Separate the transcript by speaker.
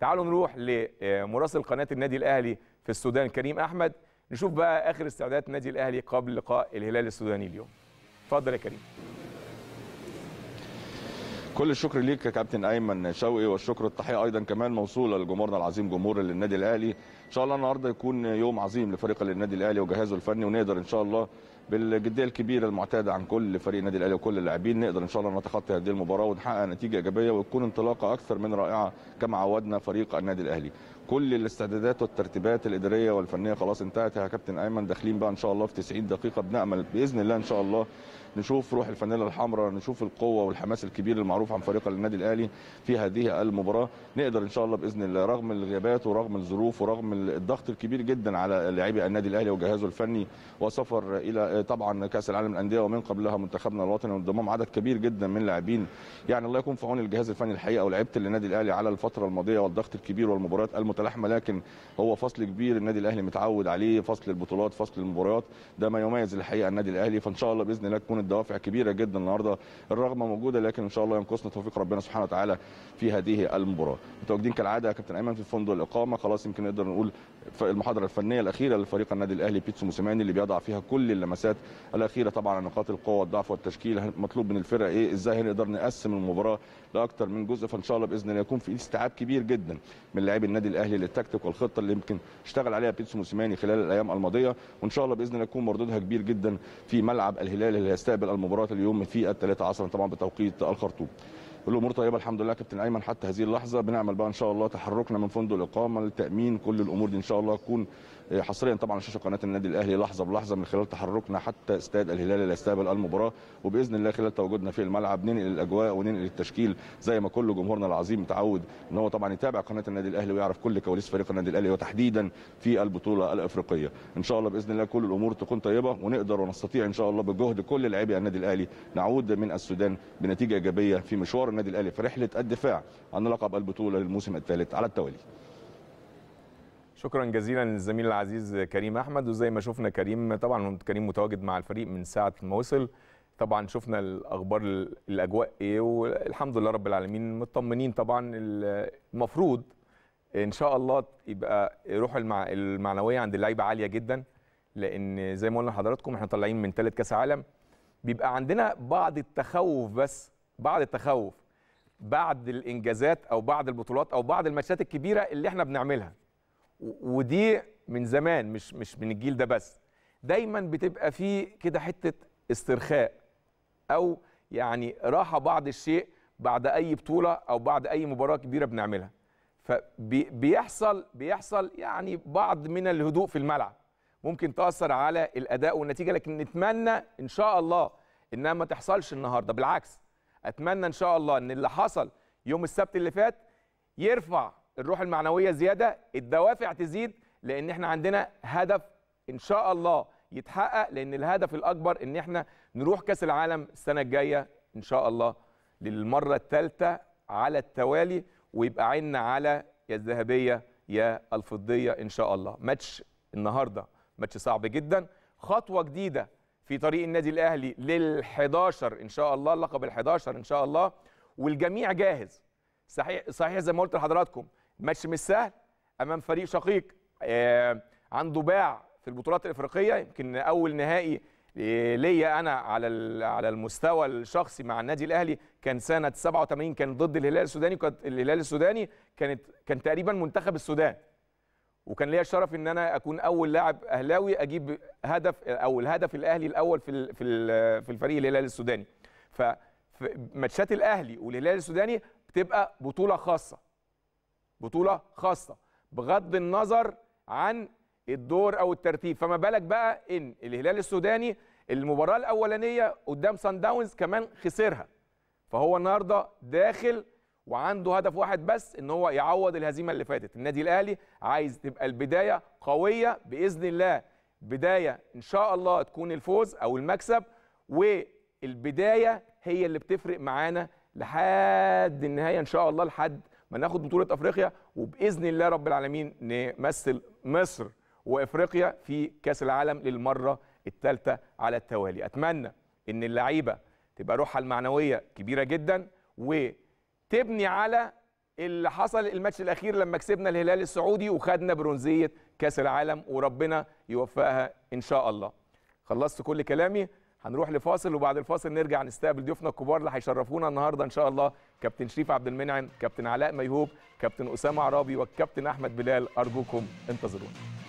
Speaker 1: تعالوا نروح لمراسل آه، قناه النادي الاهلي في السودان كريم احمد نشوف بقى اخر استعدادات النادي الاهلي قبل لقاء الهلال السوداني اليوم اتفضل يا كريم
Speaker 2: كل الشكر ليك يا كابتن ايمن شوقي والشكر التحيه ايضا كمان موصوله لجمهورنا العظيم جمهور النادي الاهلي ان شاء الله النهارده يكون يوم عظيم لفريق النادي الاهلي وجهازه الفني ونقدر ان شاء الله بالجديه الكبيره المعتاده عن كل فريق النادي الاهلي وكل اللاعبين نقدر ان شاء الله نتخطى هذه المباراه ونحقق نتيجه ايجابيه وتكون انطلاقه اكثر من رائعه كما عودنا فريق النادي الاهلي كل الاستعدادات والترتيبات الاداريه والفنيه خلاص انتهت يا كابتن ايمن داخلين بقى ان شاء الله في 90 دقيقه بنامل باذن الله ان شاء الله نشوف روح الفانيلا الحمراء نشوف القوه والحماس الكبير المعروف عن فريق النادي الاهلي في هذه المباراه نقدر ان شاء الله باذن الله رغم الغيابات ورغم الظروف ورغم الضغط الكبير جدا على لاعبي النادي الاهلي وجهازه الفني وسفر الى طبعا كاس العالم للانديه ومن قبلها منتخبنا الوطني وانضمام عدد كبير جدا من اللاعبين يعني الله يكون في عون الجهاز الفني الحقيقه ولاعيبه النادي الاهلي على الفتره الماضيه والضغط الكبير والمباريات المتلاحمه لكن هو فصل كبير النادي الاهلي متعود عليه فصل البطولات فصل المباريات ده ما يميز الحقيقه النادي الاهلي فان شاء الله باذن الله تكون كانت دوافع كبيره جدا النهارده الرغبه موجوده لكن ان شاء الله ينقصنا توفيق ربنا سبحانه وتعالى في هذه المباراه متواجدين كالعاده يا كابتن ايمن في فندق الاقامه خلاص يمكن نقدر نقول المحاضره الفنيه الاخيره لفريق النادي الاهلي بيتسو موسيماني اللي بيضع فيها كل اللمسات الاخيره طبعا نقاط القوه والضعف والتشكيل مطلوب من الفرقه ايه ازاي هنقدر نقسم المباراه لاكثر من جزء فان شاء الله باذن الله يكون في استيعاب كبير جدا من لاعبي النادي الاهلي للتكتيك والخطه اللي يمكن اشتغل عليها بيتسو موسيماني خلال الايام الماضيه وان شاء الله باذن الله يكون مردودها كبير جدا في ملعب الهلال اللي هيستقبل قبل المباراه اليوم في الثلاثة عصرا طبعا بتوقيت الخرطوم الامور طيبه الحمد لله كابتن ايمن حتى هذه اللحظه بنعمل بقى ان شاء الله تحركنا من فندق الاقامه لتامين كل الامور دي ان شاء الله تكون آه، حصريا طبعا على شاشه قناه النادي الاهلي لحظه بلحظه من خلال تحركنا حتى استاد الهلال اللي يستقبل المباراه وباذن الله خلال تواجدنا في الملعب ننقل الاجواء وننقل التشكيل زي ما كل جمهورنا العظيم متعود ان هو طبعا يتابع قناه النادي الاهلي ويعرف كل كواليس فريق النادي الاهلي وتحديدا في البطوله الافريقيه ان شاء الله باذن الله كل الامور تكون طيبه ونقدر ونستطيع ان شاء الله بجهد كل لاعبي النادي الاهلي نعود من السودان بنتيجه ايجابيه في مشوار النادي الاهلي في رحله الدفاع عن لقب البطوله للموسم الثالث على التوالي شكرا جزيلا
Speaker 1: للزميل العزيز كريم احمد وزي ما شفنا كريم طبعا كريم متواجد مع الفريق من ساعه ما وصل طبعا شفنا الاخبار الاجواء ايه والحمد لله رب العالمين مطمنين طبعا المفروض ان شاء الله يبقى روح المع... المعنويه عند اللعيبه عاليه جدا لان زي ما قلنا لحضراتكم احنا طالعين من ثالث كاس عالم بيبقى عندنا بعض التخوف بس بعض التخوف بعد الانجازات او بعد البطولات او بعد الماتشات الكبيره اللي احنا بنعملها ودي من زمان مش مش من الجيل ده بس دايما بتبقى فيه كده حته استرخاء او يعني راحه بعض الشيء بعد اي بطوله او بعد اي مباراه كبيره بنعملها فبيحصل بيحصل يعني بعض من الهدوء في الملعب ممكن تاثر على الاداء والنتيجه لكن نتمنى ان شاء الله انها ما تحصلش النهارده بالعكس اتمنى ان شاء الله ان اللي حصل يوم السبت اللي فات يرفع الروح المعنويه زياده الدوافع تزيد لان احنا عندنا هدف ان شاء الله يتحقق لان الهدف الاكبر ان احنا نروح كاس العالم السنه الجايه ان شاء الله للمره الثالثه على التوالي ويبقى عيننا على يا الذهبيه يا الفضيه ان شاء الله ماتش النهارده ماتش صعب جدا خطوه جديده في طريق النادي الاهلي لل11 ان شاء الله لقب ال11 ان شاء الله والجميع جاهز صحيح صحيح زي ما قلت لحضراتكم ماتش مش سهل امام فريق شقيق آه، عنده باع في البطولات الافريقيه يمكن اول نهائي آه، ليا انا على على المستوى الشخصي مع النادي الاهلي كان سنه 87 كان ضد الهلال السوداني كانت الهلال السوداني كانت كان تقريبا منتخب السودان وكان ليا الشرف ان انا اكون اول لاعب اهلاوي اجيب هدف او الهدف الاهلي الاول في في الفريق الهلال السوداني ف ماتشات الاهلي والهلال السوداني بتبقى بطوله خاصه بطوله خاصه بغض النظر عن الدور او الترتيب فما بالك بقى ان الهلال السوداني المباراه الاولانيه قدام سان داونز كمان خسرها فهو النهارده داخل وعنده هدف واحد بس ان هو يعوض الهزيمه اللي فاتت النادي الاهلي عايز تبقى البدايه قويه باذن الله بدايه ان شاء الله تكون الفوز او المكسب والبدايه هي اللي بتفرق معانا لحد النهايه ان شاء الله لحد ناخد بطوله افريقيا وباذن الله رب العالمين نمثل مصر وافريقيا في كاس العالم للمره الثالثه على التوالي اتمنى ان اللعيبه تبقى روحها المعنويه كبيره جدا وتبني على اللي حصل الماتش الاخير لما كسبنا الهلال السعودي وخدنا برونزيه كاس العالم وربنا يوفقها ان شاء الله خلصت كل كلامي هنروح لفاصل وبعد الفاصل نرجع نستقبل ضيوفنا الكبار اللي هيشرفونا النهارده ان شاء الله كابتن شريف عبد المنعم كابتن علاء ميهوب كابتن اسامه عرابي والكابتن احمد بلال ارجوكم انتظرونا